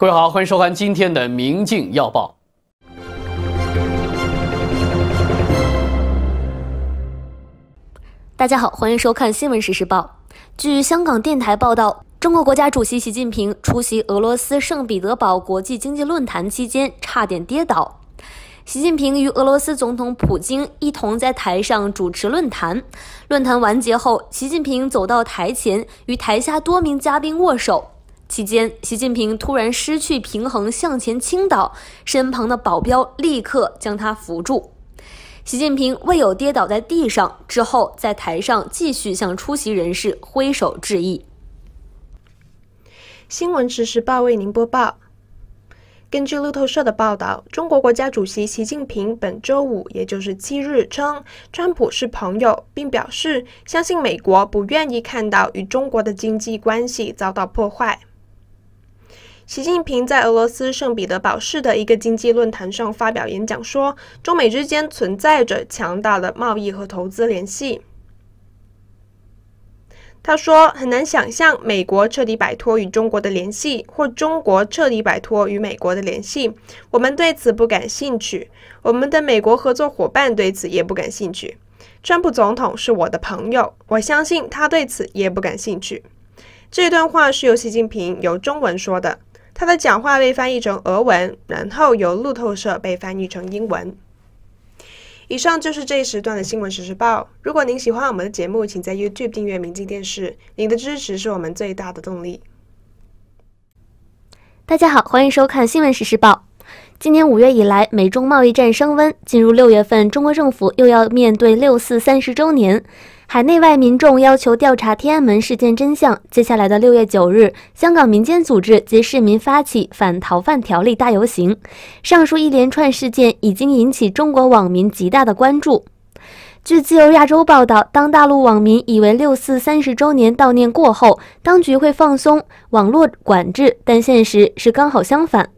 各位好，欢迎收看今天的《明镜要报》。大家好，欢迎收看《新闻实时报》。据香港电台报道，中国国家主席习近平出席俄罗斯圣彼得堡国际经济论坛期间差点跌倒。习近平与俄罗斯总统普京一同在台上主持论坛。论坛完结后，习近平走到台前与台下多名嘉宾握手。期间，习近平突然失去平衡，向前倾倒，身旁的保镖立刻将他扶住。习近平未有跌倒在地上，之后在台上继续向出席人士挥手致意。新闻实时报为您播报：根据路透社的报道，中国国家主席习近平本周五，也就是七日称，川普是朋友，并表示相信美国不愿意看到与中国的经济关系遭到破坏。习近平在俄罗斯圣彼得堡市的一个经济论坛上发表演讲，说：“中美之间存在着强大的贸易和投资联系。”他说：“很难想象美国彻底摆脱与中国的联系，或中国彻底摆脱与美国的联系。我们对此不感兴趣，我们的美国合作伙伴对此也不感兴趣。川普总统是我的朋友，我相信他对此也不感兴趣。”这段话是由习近平由中文说的。他的讲话被翻译成俄文，然后由路透社被翻译成英文。以上就是这一时段的新闻实时报。如果您喜欢我们的节目，请在 YouTube 订阅明镜电视。您的支持是我们最大的动力。大家好，欢迎收看新闻实时报。今年五月以来，美中贸易战升温。进入六月份，中国政府又要面对六四三十周年，海内外民众要求调查天安门事件真相。接下来的六月九日，香港民间组织及市民发起反逃犯条例大游行。上述一连串事件已经引起中国网民极大的关注。据自由亚洲报道，当大陆网民以为六四三十周年悼念过后，当局会放松网络管制，但现实是刚好相反。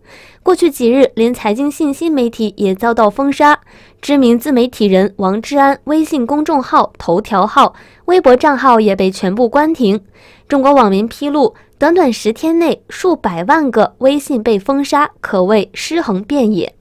过去几日，连财经信息媒体也遭到封杀。知名自媒体人王志安微信公众号、头条号、微博账号也被全部关停。中国网民披露，短短十天内，数百万个微信被封杀，可谓尸横遍野。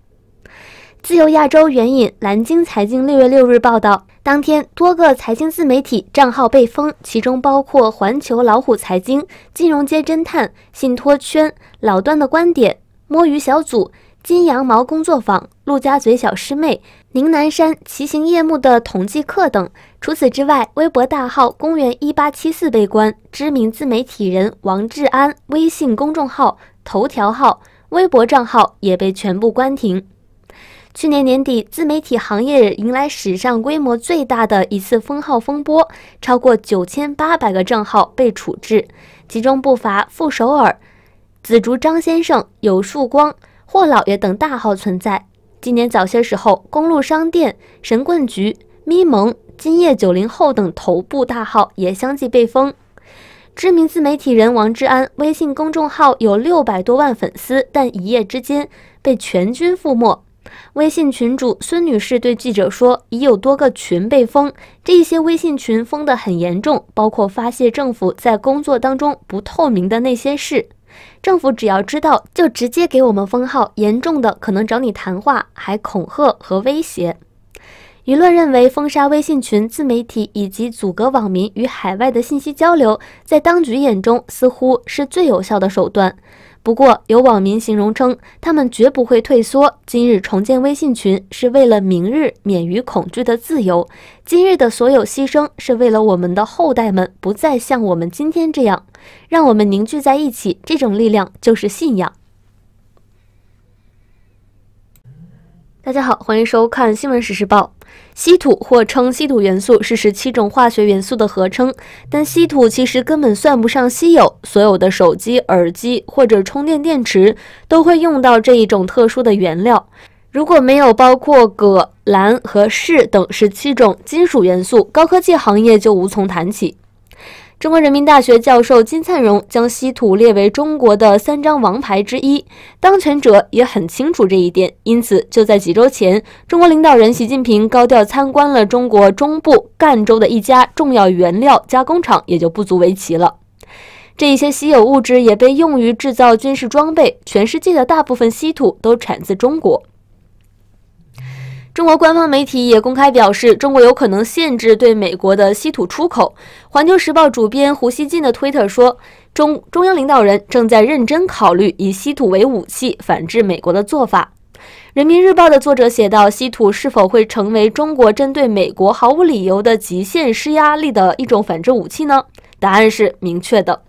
自由亚洲援引《蓝鲸财经》六月六日报道，当天多个财经自媒体账号被封，其中包括环球老虎财经、金融街侦探、信托圈老段的观点。摸鱼小组、金羊毛工作坊、陆家嘴小师妹、宁南山骑行夜幕的统计课等。除此之外，微博大号“公元一八七四”被关，知名自媒体人王志安微信公众号、头条号、微博账号也被全部关停。去年年底，自媒体行业迎来史上规模最大的一次封号风波，超过九千八百个账号被处置，其中不乏傅首尔。紫竹张先生、有树光、霍老爷等大号存在。今年早些时候，公路商店、神棍局、咪蒙、今夜九零后等头部大号也相继被封。知名自媒体人王志安微信公众号有六百多万粉丝，但一夜之间被全军覆没。微信群主孙女士对记者说：“已有多个群被封，这些微信群封得很严重，包括发泄政府在工作当中不透明的那些事。”政府只要知道，就直接给我们封号，严重的可能找你谈话，还恐吓和威胁。舆论认为，封杀微信群、自媒体以及阻隔网民与海外的信息交流，在当局眼中似乎是最有效的手段。不过，有网民形容称，他们绝不会退缩。今日重建微信群是为了明日免于恐惧的自由。今日的所有牺牲是为了我们的后代们不再像我们今天这样。让我们凝聚在一起，这种力量就是信仰。大家好，欢迎收看《新闻时事报》。稀土或称稀土元素是十七种化学元素的合称，但稀土其实根本算不上稀有。所有的手机、耳机或者充电电池都会用到这一种特殊的原料。如果没有包括铬、镧和铈等十七种金属元素，高科技行业就无从谈起。中国人民大学教授金灿荣将稀土列为中国的三张王牌之一，当权者也很清楚这一点，因此就在几周前，中国领导人习近平高调参观了中国中部赣州的一家重要原料加工厂，也就不足为奇了。这一些稀有物质也被用于制造军事装备，全世界的大部分稀土都产自中国。中国官方媒体也公开表示，中国有可能限制对美国的稀土出口。环球时报主编胡锡进的推特说：“中中央领导人正在认真考虑以稀土为武器反制美国的做法。”人民日报的作者写道：“稀土是否会成为中国针对美国毫无理由的极限施压力的一种反制武器呢？”答案是明确的。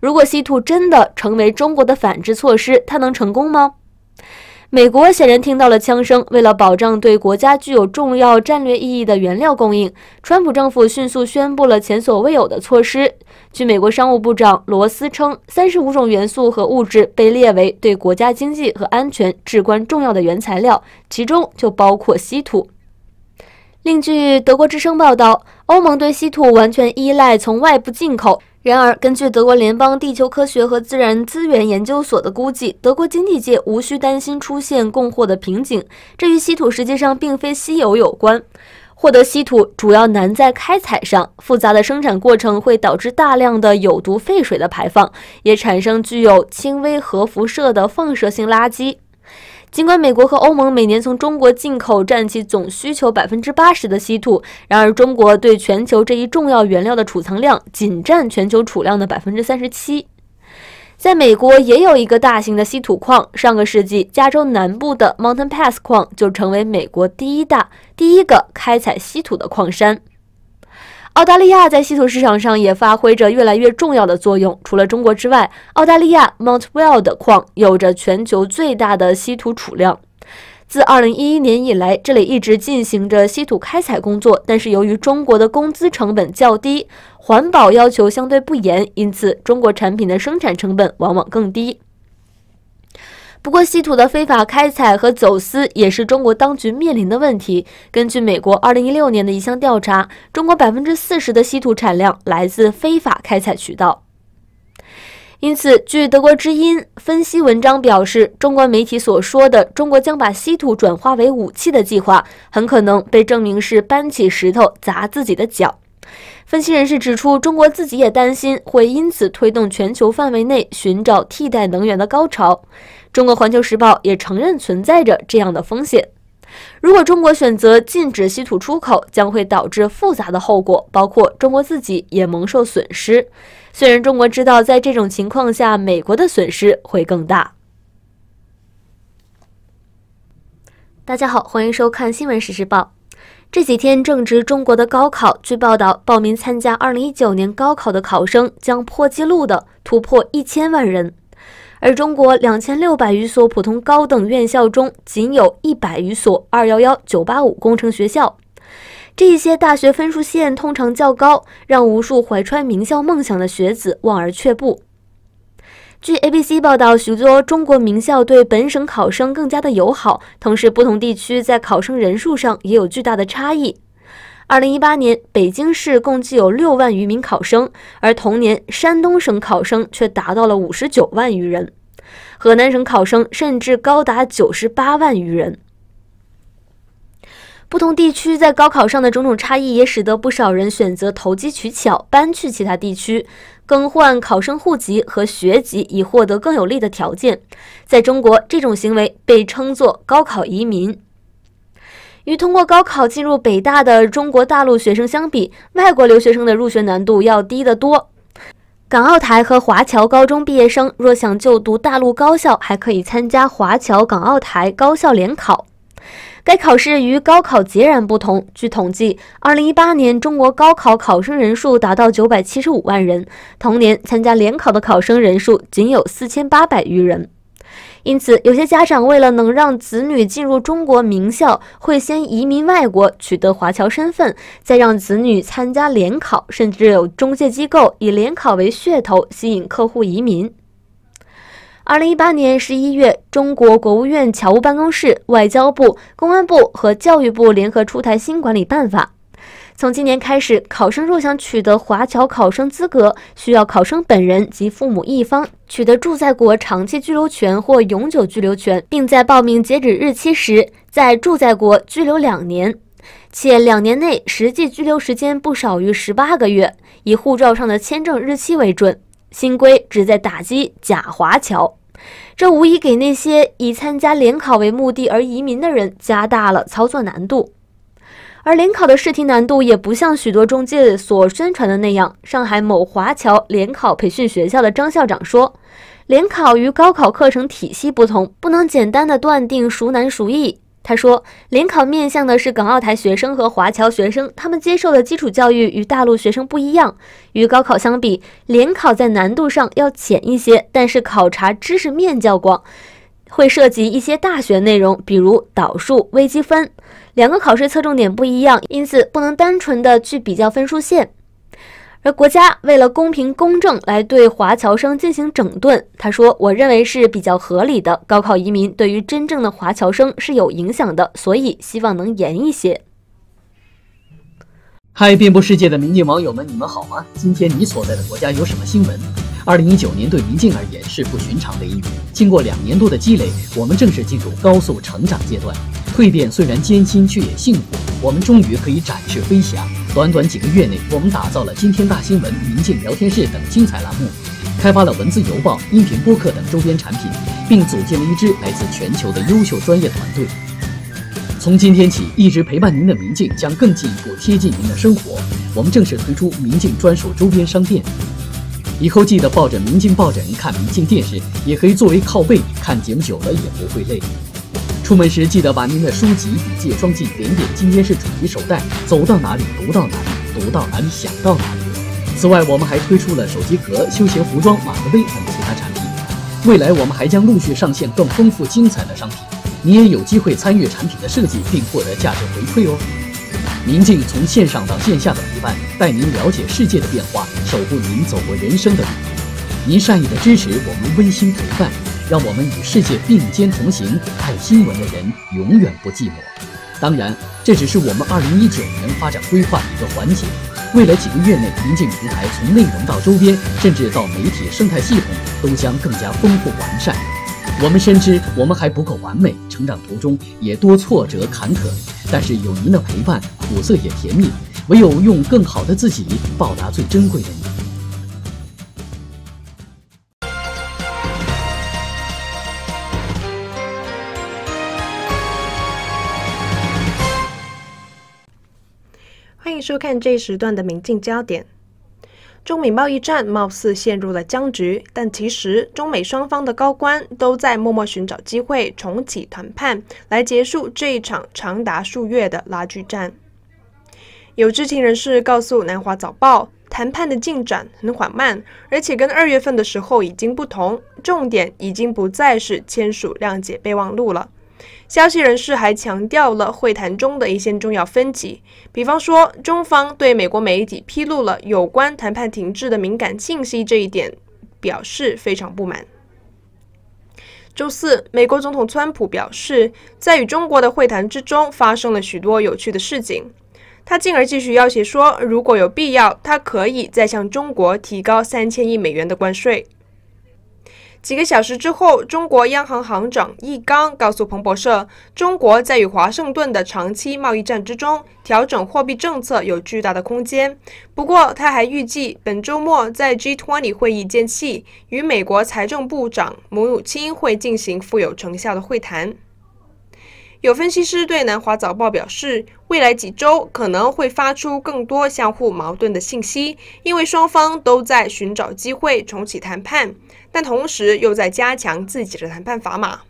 如果稀土真的成为中国的反制措施，它能成功吗？美国显然听到了枪声。为了保障对国家具有重要战略意义的原料供应，川普政府迅速宣布了前所未有的措施。据美国商务部长罗斯称，三十五种元素和物质被列为对国家经济和安全至关重要的原材料，其中就包括稀土。另据德国之声报道，欧盟对稀土完全依赖从外部进口。然而，根据德国联邦地球科学和自然资源研究所的估计，德国经济界无需担心出现供货的瓶颈。这与稀土实际上并非稀有有关。获得稀土主要难在开采上，复杂的生产过程会导致大量的有毒废水的排放，也产生具有轻微核辐射的放射性垃圾。尽管美国和欧盟每年从中国进口占其总需求百分之八十的稀土，然而中国对全球这一重要原料的储藏量仅占全球储量的百分之三十七。在美国也有一个大型的稀土矿，上个世纪加州南部的 Mountain Pass 矿就成为美国第一大、第一个开采稀土的矿山。澳大利亚在稀土市场上也发挥着越来越重要的作用。除了中国之外，澳大利亚 Mount Weld 矿有着全球最大的稀土储量。自2011年以来，这里一直进行着稀土开采工作。但是，由于中国的工资成本较低，环保要求相对不严，因此中国产品的生产成本往往更低。不过，稀土的非法开采和走私也是中国当局面临的问题。根据美国二零一六年的一项调查，中国百分之四十的稀土产量来自非法开采渠道。因此，据德国之音分析文章表示，中国媒体所说的中国将把稀土转化为武器的计划，很可能被证明是搬起石头砸自己的脚。分析人士指出，中国自己也担心会因此推动全球范围内寻找替代能源的高潮。中国环球时报也承认存在着这样的风险。如果中国选择禁止稀土出口，将会导致复杂的后果，包括中国自己也蒙受损失。虽然中国知道，在这种情况下，美国的损失会更大。大家好，欢迎收看新闻实时报。这几天正值中国的高考，据报道，报名参加2019年高考的考生将破纪录的突破一千万人。而中国两千六百余所普通高等院校中，仅有一百余所 “211”“985” 工程学校。这些大学分数线通常较高，让无数怀揣名校梦想的学子望而却步。据 ABC 报道，许多中国名校对本省考生更加的友好，同时不同地区在考生人数上也有巨大的差异。二零一八年，北京市共计有六万余名考生，而同年山东省考生却达到了五十九万余人，河南省考生甚至高达九十八万余人。不同地区在高考上的种种差异，也使得不少人选择投机取巧，搬去其他地区，更换考生户籍和学籍，以获得更有利的条件。在中国，这种行为被称作“高考移民”。与通过高考进入北大的中国大陆学生相比，外国留学生的入学难度要低得多。港澳台和华侨高中毕业生若想就读大陆高校，还可以参加华侨港澳台高校联考。该考试与高考截然不同。据统计，2018年中国高考考生人数达到975万人，同年参加联考的考生人数仅有4800余人。因此，有些家长为了能让子女进入中国名校，会先移民外国，取得华侨身份，再让子女参加联考。甚至有中介机构以联考为噱头，吸引客户移民。二零一八年十一月，中国国务院侨务办公室、外交部、公安部和教育部联合出台新管理办法。从今年开始，考生若想取得华侨考生资格，需要考生本人及父母一方。取得住在国长期居留权或永久居留权，并在报名截止日期时在住在国居留两年，且两年内实际居留时间不少于十八个月，以护照上的签证日期为准。新规旨在打击假华侨，这无疑给那些以参加联考为目的而移民的人加大了操作难度。而联考的试题难度也不像许多中介所宣传的那样。上海某华侨联考培训学校的张校长说：“联考与高考课程体系不同，不能简单的断定孰难孰易。”他说：“联考面向的是港、澳、台学生和华侨学生，他们接受的基础教育与大陆学生不一样。与高考相比，联考在难度上要浅一些，但是考察知识面较广，会涉及一些大学内容，比如导数、微积分。”两个考试侧重点不一样，因此不能单纯的去比较分数线。而国家为了公平公正来对华侨生进行整顿，他说：“我认为是比较合理的。高考移民对于真正的华侨生是有影响的，所以希望能严一些。”嗨，遍布世界的民进网友们，你们好吗？今天你所在的国家有什么新闻？二零一九年对民进而言是不寻常的一年。经过两年多的积累，我们正式进入高速成长阶段，蜕变虽然艰辛，却也幸福。我们终于可以展翅飞翔。短短几个月内，我们打造了《今天大新闻》《民进聊天室》等精彩栏目，开发了文字邮报、音频播客等周边产品，并组建了一支来自全球的优秀专业团队。从今天起，一直陪伴您的民进将更进一步贴近您的生活。我们正式推出民进专属周边商店。以后记得抱着明镜抱枕看明镜电视，也可以作为靠背，看节目久了也不会累。出门时记得把您的书籍笔记装进点点，今天是主题手袋，走到哪里读到哪里，读到哪里想到哪里。此外，我们还推出了手机壳、休闲服装、马克杯等其他产品。未来我们还将陆续上线更丰富精彩的商品，你也有机会参与产品的设计并获得价值回馈哦。宁静从线上到线下的陪伴，带您了解世界的变化，守护您走过人生的旅途。您善意的支持，我们温馨陪伴，让我们与世界并肩同行。爱新闻的人永远不寂寞。当然，这只是我们二零一九年发展规划的一个环节。未来几个月内，宁静平台从内容到周边，甚至到媒体生态系统，都将更加丰富完善。我们深知我们还不够完美，成长途中也多挫折坎坷，但是有您的陪伴，苦涩也甜蜜。唯有用更好的自己报答最珍贵的你。欢迎收看这一时段的《明镜焦点》。中美贸易战貌似陷入了僵局，但其实中美双方的高官都在默默寻找机会重启谈判，来结束这一场长达数月的拉锯战。有知情人士告诉《南华早报》，谈判的进展很缓慢，而且跟二月份的时候已经不同，重点已经不再是签署谅解备忘录了。消息人士还强调了会谈中的一些重要分歧，比方说中方对美国媒体披露了有关谈判停滞的敏感信息这一点表示非常不满。周四，美国总统川普表示，在与中国的会谈之中发生了许多有趣的事情。他进而继续要挟说，如果有必要，他可以再向中国提高三千亿美元的关税。几个小时之后，中国央行行长易纲告诉彭博社，中国在与华盛顿的长期贸易战之中调整货币政策有巨大的空间。不过，他还预计本周末在 G20 会议间隙，与美国财政部长姆努钦会进行富有成效的会谈。有分析师对南华早报表示，未来几周可能会发出更多相互矛盾的信息，因为双方都在寻找机会重启谈判。但同时又在加强自己的谈判砝码。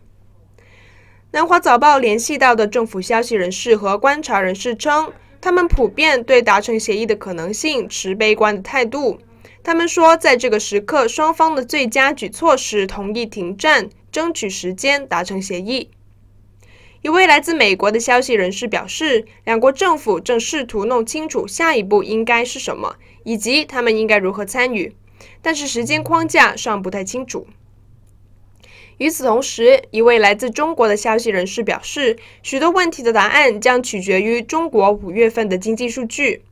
南华早报联系到的政府消息人士和观察人士称，他们普遍对达成协议的可能性持悲观的态度。他们说，在这个时刻，双方的最佳举措是同意停战，争取时间达成协议。一位来自美国的消息人士表示，两国政府正试图弄清楚下一步应该是什么，以及他们应该如何参与。但是时间框架尚不太清楚。与此同时，一位来自中国的消息人士表示，许多问题的答案将取决于中国五月份的经济数据。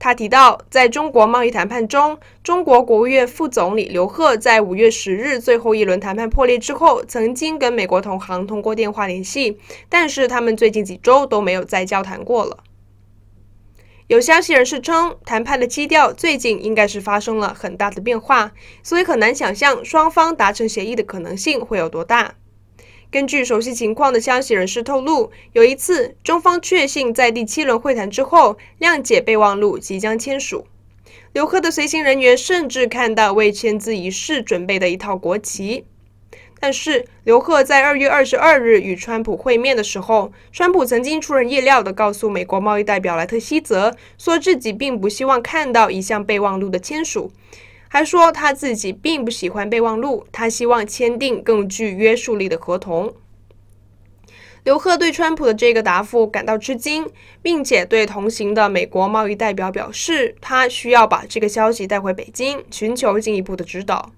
他提到，在中国贸易谈判中，中国国务院副总理刘鹤在五月十日最后一轮谈判破裂之后，曾经跟美国同行通过电话联系，但是他们最近几周都没有再交谈过了。有消息人士称，谈判的基调最近应该是发生了很大的变化，所以很难想象双方达成协议的可能性会有多大。根据熟悉情况的消息人士透露，有一次中方确信在第七轮会谈之后，谅解备忘录即将签署。游客的随行人员甚至看到为签字仪式准备的一套国旗。但是，刘鹤在二月二十二日与川普会面的时候，川普曾经出人意料地告诉美国贸易代表莱特希泽，说自己并不希望看到一项备忘录的签署，还说他自己并不喜欢备忘录，他希望签订更具约束力的合同。刘鹤对川普的这个答复感到吃惊，并且对同行的美国贸易代表表示，他需要把这个消息带回北京，寻求进一步的指导。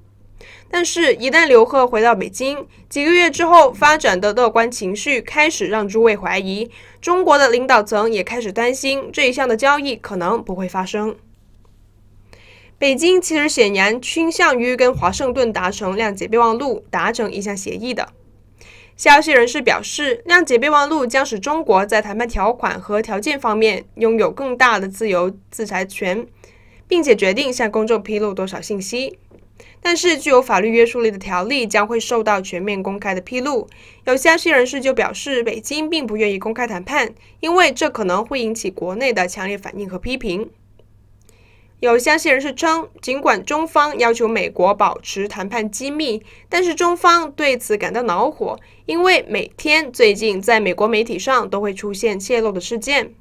但是，一旦刘贺回到北京，几个月之后，发展的乐观情绪开始让诸位怀疑，中国的领导层也开始担心这一项的交易可能不会发生。北京其实显然倾向于跟华盛顿达成谅解备忘录，达成一项协议的。消息人士表示，谅解备忘录将使中国在谈判条款和条件方面拥有更大的自由制裁权，并且决定向公众披露多少信息。但是具有法律约束力的条例将会受到全面公开的披露。有消息人士就表示，北京并不愿意公开谈判，因为这可能会引起国内的强烈反应和批评。有消息人士称，尽管中方要求美国保持谈判机密，但是中方对此感到恼火，因为每天最近在美国媒体上都会出现泄露的事件。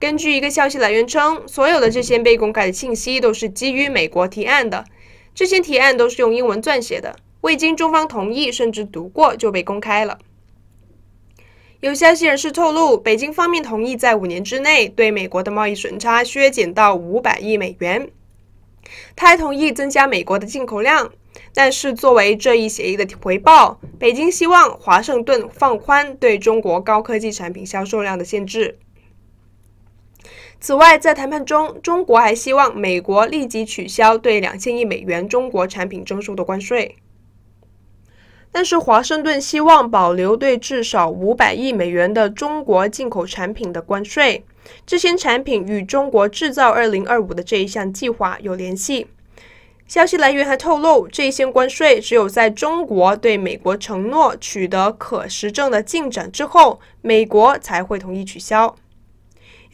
根据一个消息来源称，所有的这些被公开的信息都是基于美国提案的。这些提案都是用英文撰写的，未经中方同意甚至读过就被公开了。有消息人士透露，北京方面同意在五年之内对美国的贸易顺差削减到五百亿美元。他还同意增加美国的进口量，但是作为这一协议的回报，北京希望华盛顿放宽对中国高科技产品销售量的限制。此外，在谈判中，中国还希望美国立即取消对两千亿美元中国产品征收的关税。但是，华盛顿希望保留对至少五百亿美元的中国进口产品的关税。这些产品与中国制造二零二五的这一项计划有联系。消息来源还透露，这些关税只有在中国对美国承诺取得可实证的进展之后，美国才会同意取消。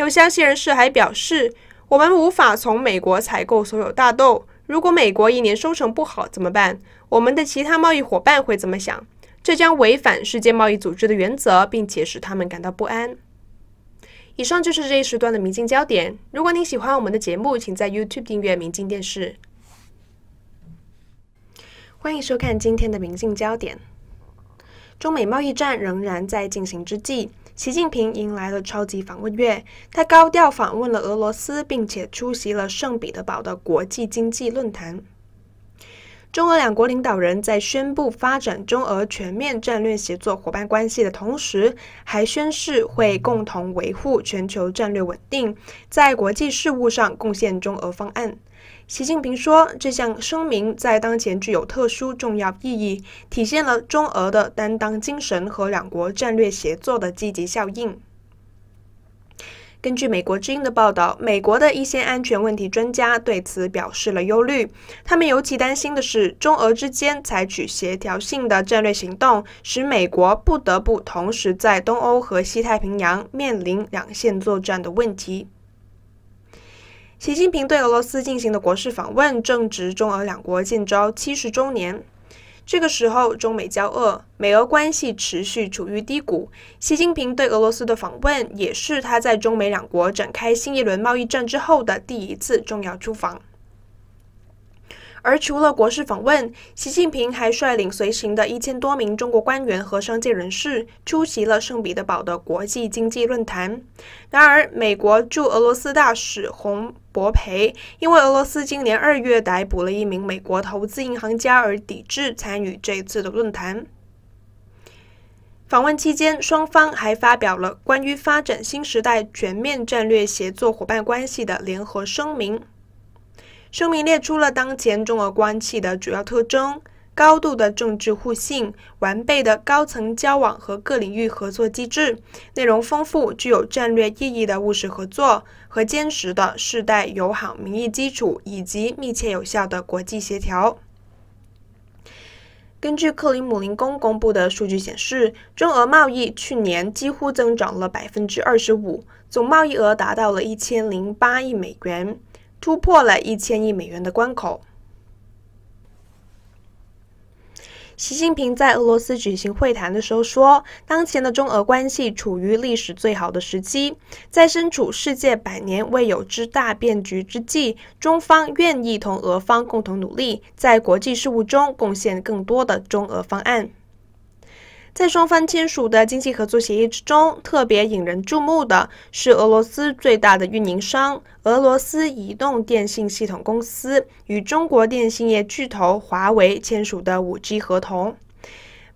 有消息人士还表示，我们无法从美国采购所有大豆。如果美国一年收成不好怎么办？我们的其他贸易伙伴会怎么想？这将违反世界贸易组织的原则，并且使他们感到不安。以上就是这一时段的《明镜焦点》。如果您喜欢我们的节目，请在 YouTube 订阅《明镜电视》。欢迎收看今天的《明镜焦点》。中美贸易战仍然在进行之际。习近平迎来了超级访问月，他高调访问了俄罗斯，并且出席了圣彼得堡的国际经济论坛。中俄两国领导人在宣布发展中俄全面战略协作伙伴关系的同时，还宣誓会共同维护全球战略稳定，在国际事务上贡献中俄方案。习近平说，这项声明在当前具有特殊重要意义，体现了中俄的担当精神和两国战略协作的积极效应。根据美国《之音》的报道，美国的一些安全问题专家对此表示了忧虑。他们尤其担心的是，中俄之间采取协调性的战略行动，使美国不得不同时在东欧和西太平洋面临两线作战的问题。习近平对俄罗斯进行的国事访问，正值中俄两国建交七十周年。这个时候，中美交恶，美俄关系持续处于低谷。习近平对俄罗斯的访问，也是他在中美两国展开新一轮贸易战之后的第一次重要出访。而除了国事访问，习近平还率领随行的一千多名中国官员和商界人士出席了圣彼得堡的国际经济论坛。然而，美国驻俄罗斯大使洪博培因为俄罗斯今年二月逮捕了一名美国投资银行家而抵制参与这次的论坛。访问期间，双方还发表了关于发展新时代全面战略协作伙伴关系的联合声明。声明列出了当前中俄关系的主要特征：高度的政治互信、完备的高层交往和各领域合作机制、内容丰富、具有战略意义的务实合作和坚实的世代友好民意基础，以及密切有效的国际协调。根据克里姆林宫公布的数据显示，中俄贸易去年几乎增长了百分之二十五，总贸易额达到了一千零八亿美元。突破了一千亿美元的关口。习近平在俄罗斯举行会谈的时候说：“当前的中俄关系处于历史最好的时期，在身处世界百年未有之大变局之际，中方愿意同俄方共同努力，在国际事务中贡献更多的中俄方案。”在双方签署的经济合作协议之中，特别引人注目的是俄罗斯最大的运营商俄罗斯移动电信系统公司与中国电信业巨头华为签署的五 G 合同。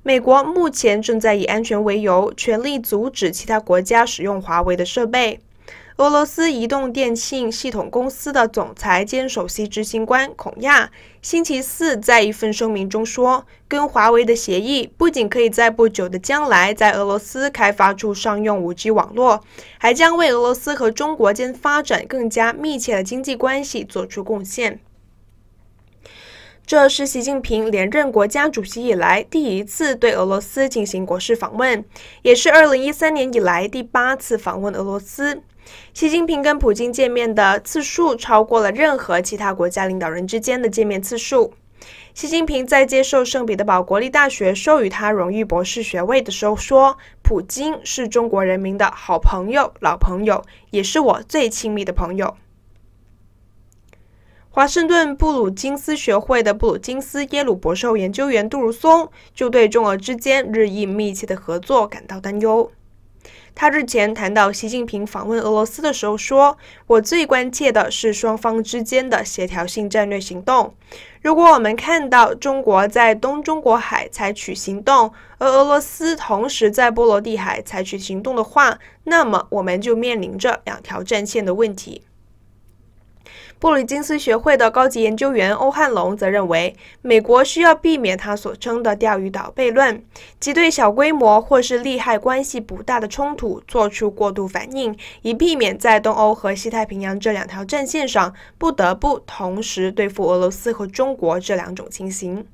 美国目前正在以安全为由，全力阻止其他国家使用华为的设备。俄罗斯移动电信系统公司的总裁兼首席执行官孔亚星期四在一份声明中说：“跟华为的协议不仅可以在不久的将来在俄罗斯开发出商用五 G 网络，还将为俄罗斯和中国间发展更加密切的经济关系做出贡献。”这是习近平连任国家主席以来第一次对俄罗斯进行国事访问，也是二零一三年以来第八次访问俄罗斯。习近平跟普京见面的次数超过了任何其他国家领导人之间的见面次数。习近平在接受圣彼得堡国立大学授予他荣誉博士学位的时候说：“普京是中国人民的好朋友、老朋友，也是我最亲密的朋友。”华盛顿布鲁金斯学会的布鲁金斯耶鲁博后研究员杜如松就对中俄之间日益密切的合作感到担忧。他日前谈到习近平访问俄罗斯的时候说：“我最关切的是双方之间的协调性战略行动。如果我们看到中国在东中国海采取行动，而俄罗斯同时在波罗的海采取行动的话，那么我们就面临着两条战线的问题。”布鲁金斯学会的高级研究员欧汉龙则认为，美国需要避免他所称的“钓鱼岛悖论”，即对小规模或是利害关系不大的冲突做出过度反应，以避免在东欧和西太平洋这两条战线上不得不同时对付俄罗斯和中国这两种情形。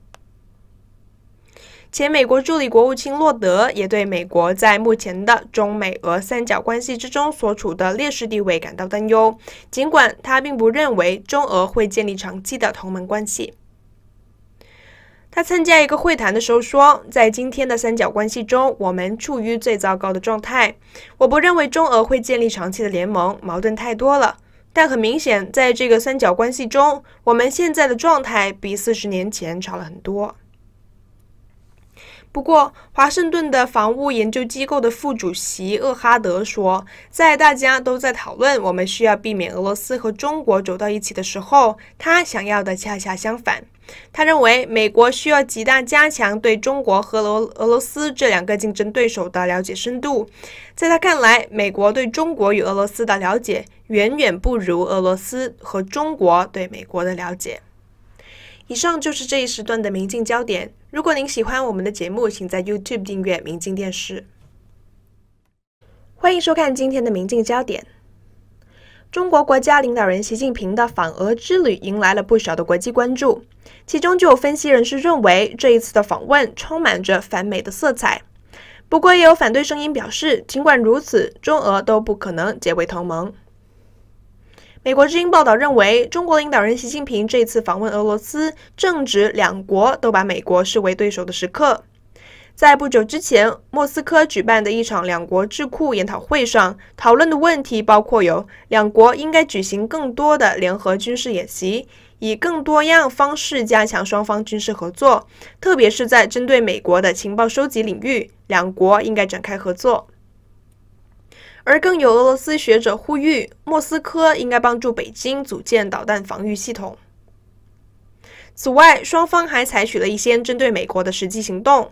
前美国助理国务卿洛德也对美国在目前的中美俄三角关系之中所处的劣势地位感到担忧，尽管他并不认为中俄会建立长期的同盟关系。他参加一个会谈的时候说：“在今天的三角关系中，我们处于最糟糕的状态。我不认为中俄会建立长期的联盟，矛盾太多了。但很明显，在这个三角关系中，我们现在的状态比四十年前差了很多。”不过，华盛顿的防务研究机构的副主席厄哈德说，在大家都在讨论我们需要避免俄罗斯和中国走到一起的时候，他想要的恰恰相反。他认为，美国需要极大加强对中国和俄俄罗斯这两个竞争对手的了解深度。在他看来，美国对中国与俄罗斯的了解远远不如俄罗斯和中国对美国的了解。以上就是这一时段的《明镜焦点》。如果您喜欢我们的节目，请在 YouTube 订阅《明镜电视》。欢迎收看今天的《明镜焦点》。中国国家领导人习近平的访俄之旅迎来了不少的国际关注，其中就有分析人士认为，这一次的访问充满着反美的色彩。不过，也有反对声音表示，尽管如此，中俄都不可能结为同盟。美国之音报道认为，中国领导人习近平这次访问俄罗斯，正值两国都把美国视为对手的时刻。在不久之前，莫斯科举办的一场两国智库研讨会上，讨论的问题包括有：两国应该举行更多的联合军事演习，以更多样方式加强双方军事合作，特别是在针对美国的情报收集领域，两国应该展开合作。而更有俄罗斯学者呼吁，莫斯科应该帮助北京组建导弹防御系统。此外，双方还采取了一些针对美国的实际行动。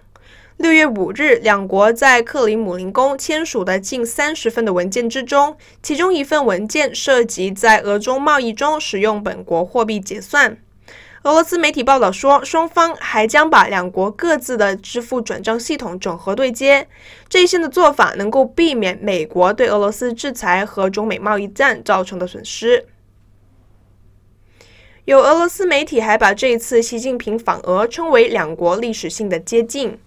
六月五日，两国在克里姆林宫签署的近三十份的文件之中，其中一份文件涉及在俄中贸易中使用本国货币结算。俄罗斯媒体报道说，双方还将把两国各自的支付转账系统整合对接。这一线的做法能够避免美国对俄罗斯制裁和中美贸易战造成的损失。有俄罗斯媒体还把这一次习近平访俄称为两国历史性的接近。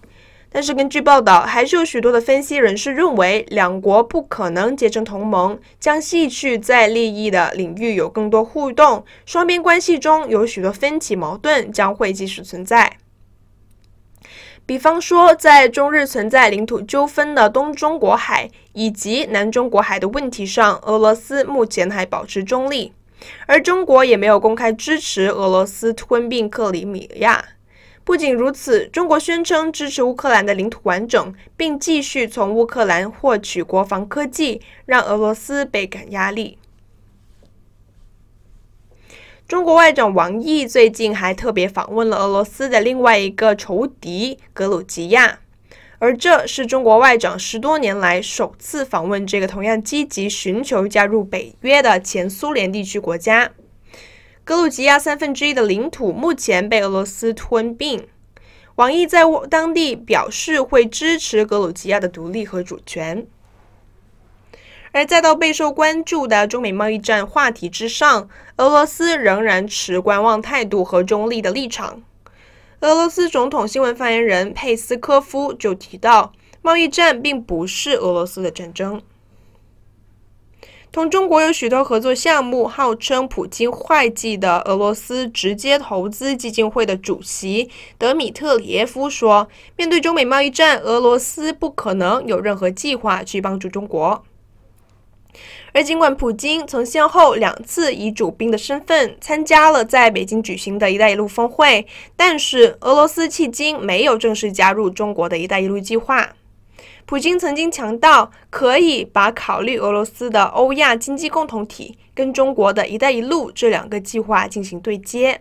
但是，根据报道，还是有许多的分析人士认为，两国不可能结成同盟，将继续在利益的领域有更多互动。双边关系中有许多分歧矛盾将会继续存在。比方说，在中日存在领土纠纷的东中国海以及南中国海的问题上，俄罗斯目前还保持中立，而中国也没有公开支持俄罗斯吞并克里米亚。不仅如此，中国宣称支持乌克兰的领土完整，并继续从乌克兰获取国防科技，让俄罗斯倍感压力。中国外长王毅最近还特别访问了俄罗斯的另外一个仇敌格鲁吉亚，而这是中国外长十多年来首次访问这个同样积极寻求加入北约的前苏联地区国家。格鲁吉亚三分之一的领土目前被俄罗斯吞并。网易在当地表示会支持格鲁吉亚的独立和主权。而再到备受关注的中美贸易战话题之上，俄罗斯仍然持观望态度和中立的立场。俄罗斯总统新闻发言人佩斯科夫就提到，贸易战并不是俄罗斯的战争。同中国有许多合作项目，号称普京会计的俄罗斯直接投资基金会的主席德米特里耶夫说：“面对中美贸易战，俄罗斯不可能有任何计划去帮助中国。”而尽管普京曾先后两次以主宾的身份参加了在北京举行的一带一路峰会，但是俄罗斯迄今没有正式加入中国的一带一路计划。普京曾经强调，可以把考虑俄罗斯的欧亚经济共同体跟中国的一带一路这两个计划进行对接。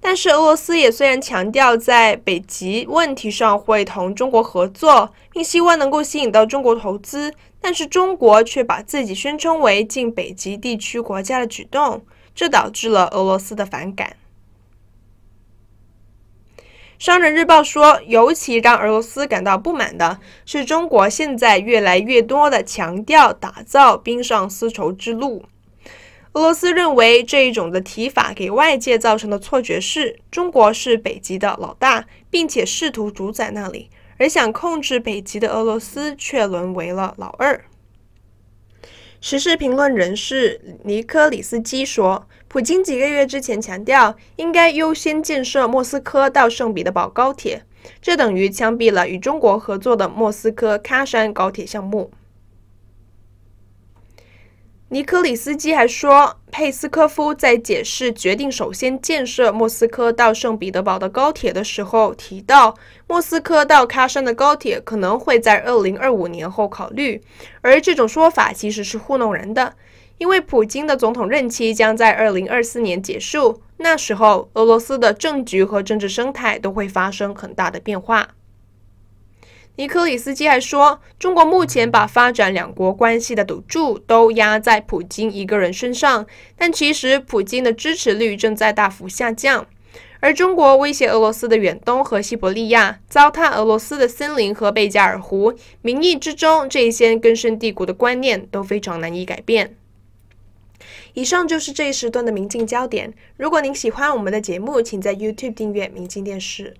但是，俄罗斯也虽然强调在北极问题上会同中国合作，并希望能够吸引到中国投资，但是中国却把自己宣称为近北极地区国家的举动，这导致了俄罗斯的反感。《商人日报》说，尤其让俄罗斯感到不满的是，中国现在越来越多的强调打造“冰上丝绸之路”。俄罗斯认为这一种的提法给外界造成的错觉是，中国是北极的老大，并且试图主宰那里，而想控制北极的俄罗斯却沦为了老二。时事评论人士尼科里斯基说。普京几个月之前强调，应该优先建设莫斯科到圣彼得堡高铁，这等于枪毙了与中国合作的莫斯科喀山高铁项目。尼科里斯基还说，佩斯科夫在解释决定首先建设莫斯科到圣彼得堡的高铁的时候，提到莫斯科到喀山的高铁可能会在二零二五年后考虑，而这种说法其实是糊弄人的。因为普京的总统任期将在二零二四年结束，那时候俄罗斯的政局和政治生态都会发生很大的变化。尼克里斯基还说，中国目前把发展两国关系的赌注都压在普京一个人身上，但其实普京的支持率正在大幅下降。而中国威胁俄罗斯的远东和西伯利亚，糟蹋俄罗斯的森林和贝加尔湖，民意之中这些根深蒂固的观念都非常难以改变。以上就是这一时段的《明镜焦点》。如果您喜欢我们的节目，请在 YouTube 订阅《明镜电视》。